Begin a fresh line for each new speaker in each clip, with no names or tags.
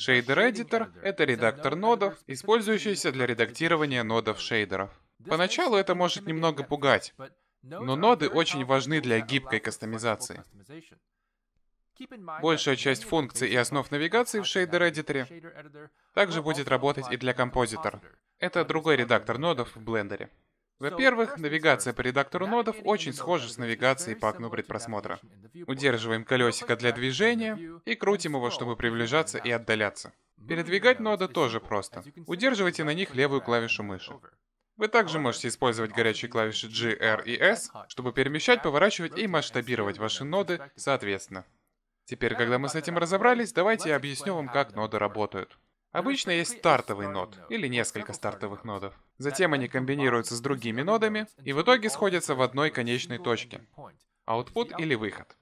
Shader Editor — это редактор нодов, использующийся для редактирования нодов шейдеров. Поначалу это может немного пугать, но ноды очень важны для гибкой кастомизации. Большая часть функций и основ навигации в Shader Editor также будет работать и для Compositor — Это другой редактор нодов в Blender. Во-первых, навигация по редактору нодов очень схожа с навигацией по окну предпросмотра. Удерживаем колесико для движения и крутим его, чтобы приближаться и отдаляться. Ну Передвигать ноды тоже просто. Удерживайте на них левую клавишу мыши. Вы также можете использовать горячие клавиши G, R и S, чтобы перемещать, поворачивать и масштабировать ваши ноды соответственно. Теперь, когда мы с этим разобрались, давайте я объясню вам, как ноды работают. Обычно есть стартовый нод или несколько стартовых нодов. Затем они комбинируются с другими нодами и в итоге сходятся в одной конечной точке. Output или выход.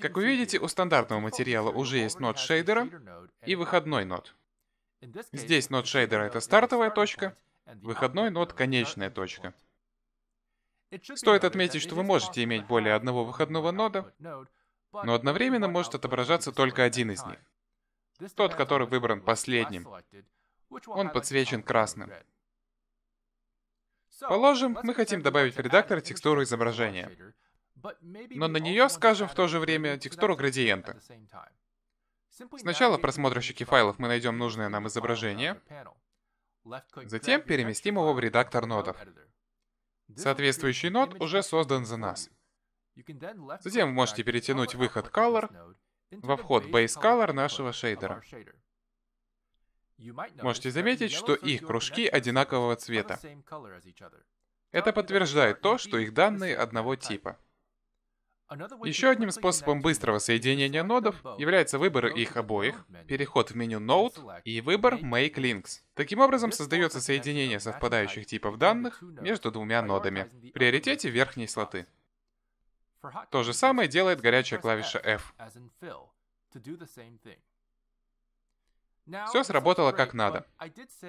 Как вы видите, у стандартного материала уже есть нод шейдера и выходной нод. Здесь нод шейдера это стартовая точка, выходной нод конечная точка. Стоит отметить, что вы можете иметь более одного выходного нода, но одновременно может отображаться только один из них. Тот, который выбран последним. Он подсвечен красным. Положим, мы хотим добавить в редактор текстуру изображения, но на нее скажем в то же время текстуру градиента. Сначала в просмотрщике файлов мы найдем нужное нам изображение, затем переместим его в редактор нодов. Соответствующий нод уже создан за нас. Затем вы можете перетянуть выход color во вход BaseColor нашего шейдера. Можете заметить, что их кружки одинакового цвета. Это подтверждает то, что их данные одного типа. Еще одним способом быстрого соединения нодов является выбор их обоих, переход в меню Node и выбор Make Links. Таким образом создается соединение совпадающих типов данных между двумя нодами. В приоритете верхней слоты. То же самое делает горячая клавиша F. Все сработало как надо.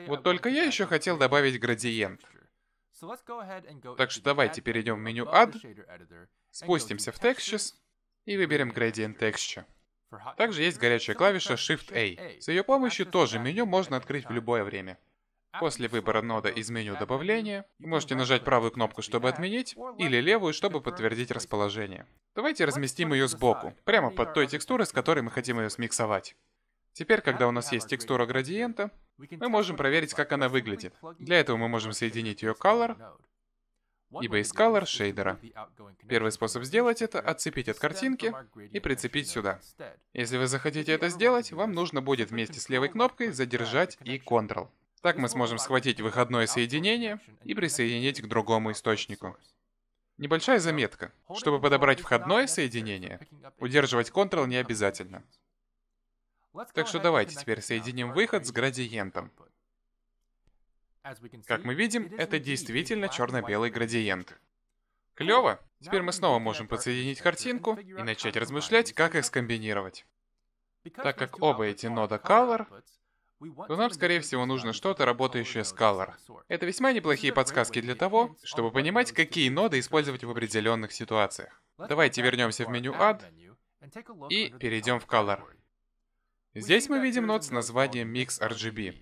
Вот только я еще хотел добавить градиент. Так что давайте перейдем в меню Add, спустимся в Textures и выберем Gradient Texture. Также есть горячая клавиша Shift-A. С ее помощью тоже меню можно открыть в любое время. После выбора нода из меню добавления можете нажать правую кнопку, чтобы отменить, или левую, чтобы подтвердить расположение. Давайте разместим ее сбоку, прямо под той текстурой, с которой мы хотим ее смиксовать. Теперь, когда у нас есть текстура градиента, мы можем проверить, как она выглядит. Для этого мы можем соединить ее Color и Base Color шейдера. Первый способ сделать это — отцепить от картинки и прицепить сюда. Если вы захотите это сделать, вам нужно будет вместе с левой кнопкой задержать и Ctrl. Так мы сможем схватить выходное соединение и присоединить к другому источнику. Небольшая заметка. Чтобы подобрать входное соединение, удерживать Ctrl не обязательно. Так что давайте теперь соединим выход с градиентом. Как мы видим, это действительно черно-белый градиент. Клево! Теперь мы снова можем подсоединить картинку и начать размышлять, как их скомбинировать. Так как оба эти нода Color то нам, скорее всего, нужно что-то, работающее с Color. Это весьма неплохие подсказки для того, чтобы понимать, какие ноды использовать в определенных ситуациях. Давайте вернемся в меню Add и перейдем в Color. Здесь мы видим нод с названием Mix RGB.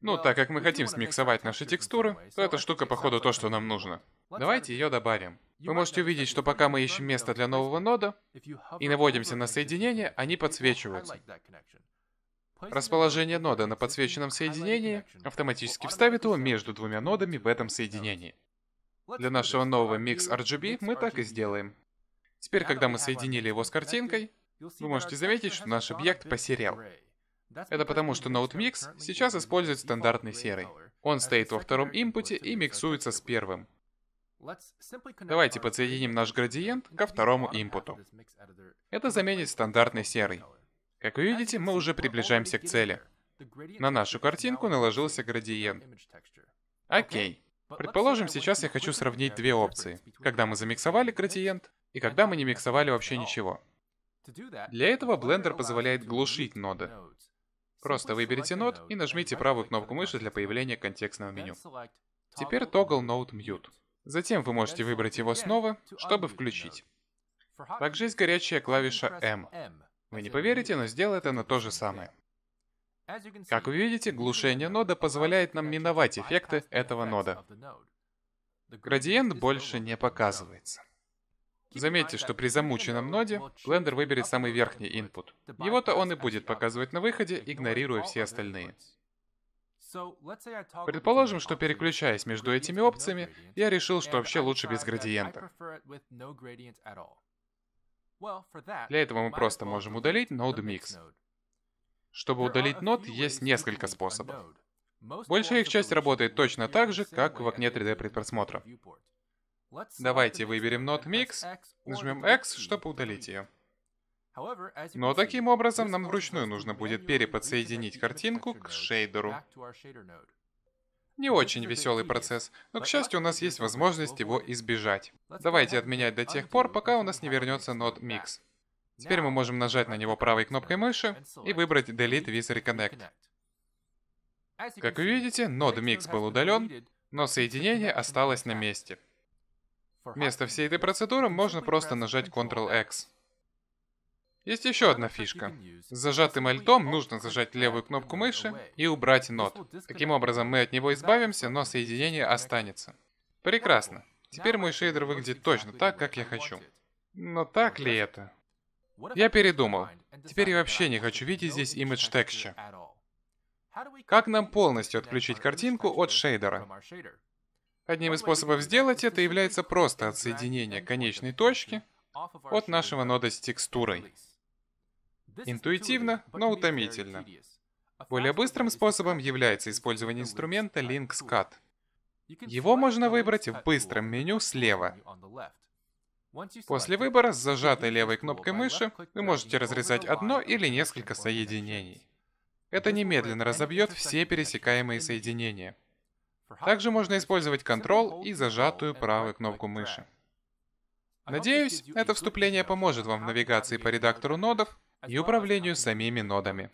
Ну, так как мы хотим смиксовать наши текстуры, то эта штука, походу, то, что нам нужно. Давайте ее добавим. Вы можете увидеть, что пока мы ищем место для нового нода и наводимся на соединение, они подсвечиваются. Расположение нода на подсвеченном соединении автоматически вставит его между двумя нодами в этом соединении. Для нашего нового Mix RGB мы так и сделаем. Теперь, когда мы соединили его с картинкой, вы можете заметить, что наш объект посерел. Это потому, что Mix сейчас использует стандартный серый. Он стоит во втором импуте и миксуется с первым. Давайте подсоединим наш градиент ко второму импуту. Это заменит стандартный серый. Как вы видите, мы уже приближаемся к цели. На нашу картинку наложился градиент. Окей. Предположим, сейчас я хочу сравнить две опции. Когда мы замиксовали градиент, и когда мы не миксовали вообще ничего. Для этого Blender позволяет глушить ноды. Просто выберите нод и нажмите правую кнопку мыши для появления контекстного меню. Теперь Toggle Node Mute. Затем вы можете выбрать его снова, чтобы включить. Также есть горячая клавиша M. Вы не поверите, но сделает она то же самое. Как вы видите, глушение нода позволяет нам миновать эффекты этого нода. Градиент больше не показывается. Заметьте, что при замученном ноде Blender выберет самый верхний input. Его-то он и будет показывать на выходе, игнорируя все остальные. Предположим, что переключаясь между этими опциями, я решил, что вообще лучше без градиента. Для этого мы просто можем удалить Node Mix. Чтобы удалить нод, есть несколько способов. Большая их часть работает точно так же, как в окне 3D предпросмотра. Давайте выберем Mix, нажмем X, e. чтобы удалить ее. Но таким образом нам вручную нужно будет переподсоединить картинку к шейдеру. Не очень веселый процесс, но, к счастью, у нас есть возможность его избежать. Давайте отменять до тех пор, пока у нас не вернется Node Mix. Теперь мы можем нажать на него правой кнопкой мыши и выбрать Delete with Reconnect. Как вы видите, нод Mix был удален, но соединение осталось на месте. Вместо всей этой процедуры можно просто нажать Ctrl-X. Есть еще одна фишка. С зажатым альтом нужно зажать левую кнопку мыши и убрать нот. Таким образом мы от него избавимся, но соединение останется. Прекрасно. Теперь мой шейдер выглядит точно так, как я хочу. Но так ли это? Я передумал. Теперь я вообще не хочу видеть здесь Image Texture. Как нам полностью отключить картинку от шейдера? Одним из способов сделать это является просто отсоединение конечной точки от нашего нода с текстурой. Интуитивно, но утомительно. Более быстрым способом является использование инструмента Link's Cut. Его можно выбрать в быстром меню слева. После выбора с зажатой левой кнопкой мыши вы можете разрезать одно или несколько соединений. Это немедленно разобьет все пересекаемые соединения. Также можно использовать Ctrl и зажатую правую кнопку мыши. Надеюсь, это вступление поможет вам в навигации по редактору нодов и управлению самими нодами.